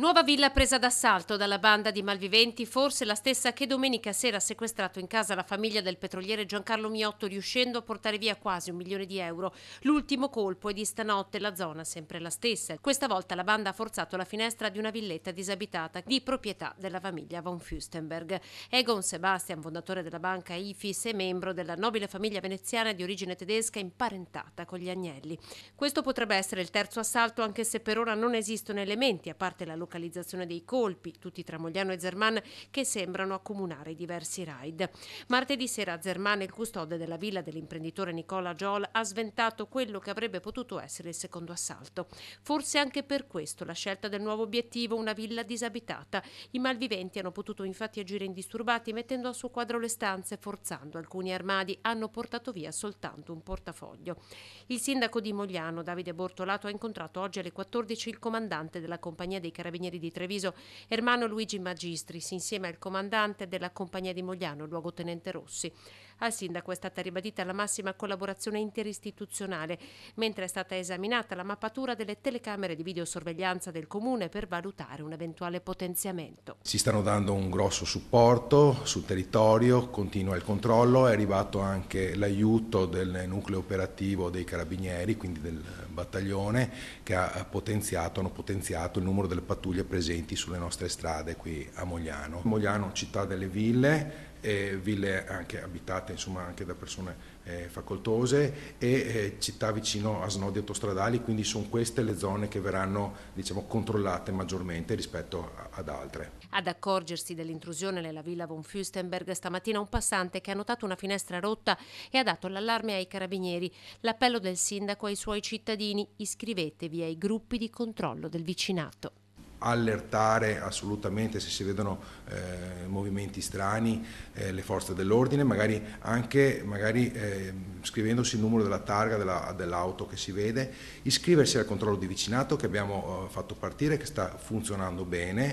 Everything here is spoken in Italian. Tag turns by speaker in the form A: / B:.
A: Nuova villa presa d'assalto dalla banda di malviventi, forse la stessa che domenica sera ha sequestrato in casa la famiglia del petroliere Giancarlo Miotto, riuscendo a portare via quasi un milione di euro. L'ultimo colpo è di stanotte, la zona sempre la stessa. Questa volta la banda ha forzato la finestra di una villetta disabitata di proprietà della famiglia von Fürstenberg. Egon Sebastian, fondatore della banca IFIS e membro della nobile famiglia veneziana di origine tedesca imparentata con gli Agnelli. Questo potrebbe essere il terzo assalto, anche se per ora non esistono elementi, a parte la localizzazione localizzazione dei colpi, tutti tra Mogliano e Zerman, che sembrano accomunare i diversi raid. Martedì sera Zerman, il custode della villa dell'imprenditore Nicola Giol, ha sventato quello che avrebbe potuto essere il secondo assalto. Forse anche per questo la scelta del nuovo obiettivo, una villa disabitata. I malviventi hanno potuto infatti agire indisturbati mettendo a suo quadro le stanze, forzando alcuni armadi, hanno portato via soltanto un portafoglio. Il sindaco di Mogliano, Davide Bortolato, ha incontrato oggi alle 14 il comandante della compagnia dei carabinieri Carabinieri di Treviso, Ermano Luigi Magistris, insieme al comandante della compagnia di Mogliano, luogotenente Rossi. Al sindaco è stata ribadita la massima collaborazione interistituzionale, mentre è stata esaminata la mappatura delle telecamere di videosorveglianza del comune per valutare un eventuale potenziamento.
B: Si stanno dando un grosso supporto sul territorio, continua il controllo, è arrivato anche l'aiuto del nucleo operativo dei carabinieri, quindi del battaglione, che ha potenziato, hanno potenziato il numero delle pattuglie pattuglie presenti sulle nostre strade qui a Mogliano. Mogliano, città delle ville, eh, ville anche abitate insomma, anche da persone eh, facoltose e eh, città vicino a snodi autostradali, quindi sono queste le zone che verranno diciamo, controllate maggiormente rispetto a, ad altre.
A: Ad accorgersi dell'intrusione nella villa von Fürstenberg stamattina un passante che ha notato una finestra rotta e ha dato l'allarme ai carabinieri. L'appello del sindaco ai suoi cittadini iscrivetevi ai gruppi di controllo del vicinato
B: allertare assolutamente se si vedono eh, movimenti strani eh, le forze dell'ordine, magari anche magari, eh, scrivendosi il numero della targa dell'auto che si vede, iscriversi al controllo di vicinato che abbiamo eh, fatto partire, che sta funzionando bene.